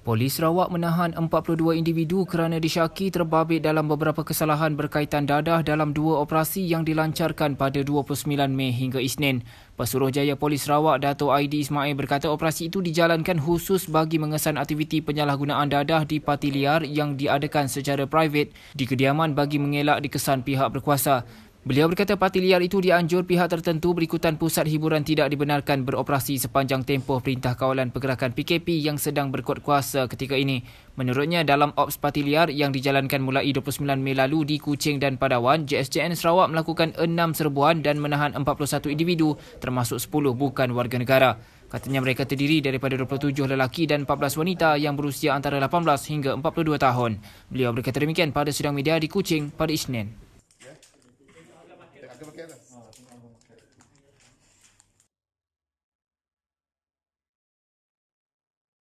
Polis Sarawak menahan 42 individu kerana disyaki terbabit dalam beberapa kesalahan berkaitan dadah dalam dua operasi yang dilancarkan pada 29 Mei hingga Isnin. Pesuruhjaya Polis Sarawak Dato ID Ismail berkata operasi itu dijalankan khusus bagi mengesan aktiviti penyalahgunaan dadah di pati liar yang diadakan secara private di kediaman bagi mengelak dikesan pihak berkuasa. Beliau berkata parti liar itu dianjur pihak tertentu berikutan pusat hiburan tidak dibenarkan beroperasi sepanjang tempoh perintah kawalan pergerakan PKP yang sedang berkuat kuasa ketika ini. Menurutnya, dalam ops parti liar yang dijalankan mulai 29 Mei lalu di Kuching dan Padawan, JSJN Sarawak melakukan 6 serbuan dan menahan 41 individu termasuk 10 bukan warga negara. Katanya mereka terdiri daripada 27 lelaki dan 14 wanita yang berusia antara 18 hingga 42 tahun. Beliau berkata demikian pada sidang media di Kuching pada Isnin. 开不开的？